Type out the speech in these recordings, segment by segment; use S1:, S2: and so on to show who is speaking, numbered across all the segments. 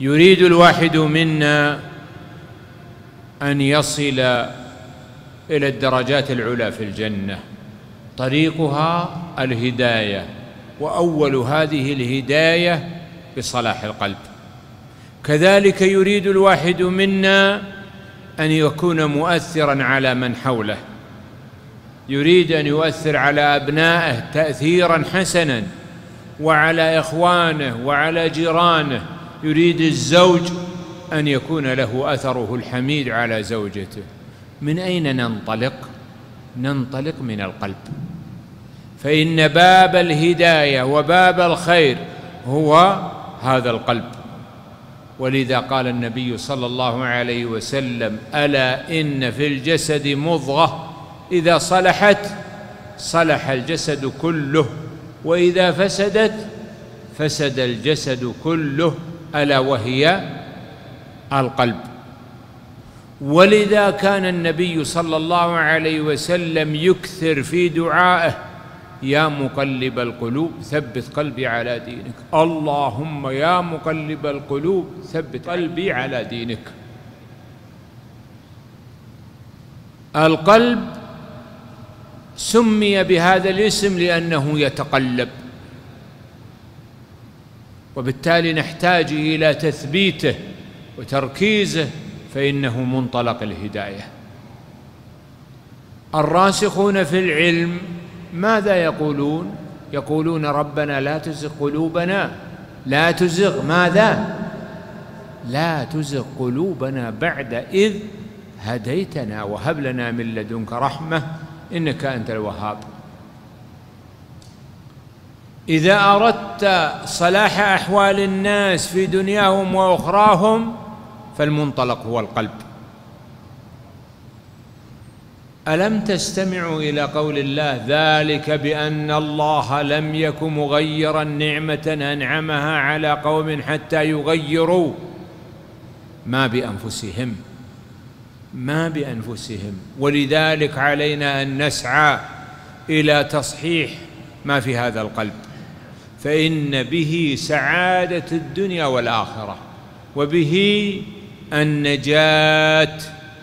S1: يريد الواحد منا أن يصل إلى الدرجات العلى في الجنة طريقها الهداية وأول هذه الهداية بصلاح القلب كذلك يريد الواحد منا أن يكون مؤثرا على من حوله يريد أن يؤثر على أبنائه تأثيرا حسنا وعلى إخوانه وعلى جيرانه يريد الزوج أن يكون له أثره الحميد على زوجته من أين ننطلق؟ ننطلق من القلب فإن باب الهداية وباب الخير هو هذا القلب ولذا قال النبي صلى الله عليه وسلم ألا إن في الجسد مضغة إذا صلحت صلح الجسد كله وإذا فسدت فسد الجسد كله ألا وهي القلب ولذا كان النبي صلى الله عليه وسلم يكثر في دعائه يا مقلب القلوب ثبت قلبي على دينك اللهم يا مقلب القلوب ثبت قلبي على دينك القلب سمي بهذا الاسم لأنه يتقلب وبالتالي نحتاج الى تثبيته وتركيزه فانه منطلق الهدايه الراسخون في العلم ماذا يقولون يقولون ربنا لا تزغ قلوبنا لا تزغ ماذا لا تزغ قلوبنا بعد اذ هديتنا وهب لنا من لدنك رحمه انك انت الوهاب إذا أردت صلاح أحوال الناس في دنياهم وأخراهم فالمنطلق هو القلب ألم تستمعوا إلى قول الله ذلك بأن الله لم يك مغيرا نعمة أنعمها على قوم حتى يغيروا ما بأنفسهم ما بأنفسهم ولذلك علينا أن نسعى إلى تصحيح ما في هذا القلب فإن به سعادة الدنيا والآخرة وبه النجاة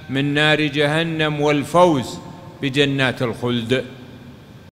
S1: من نار جهنم والفوز بجنات الخلد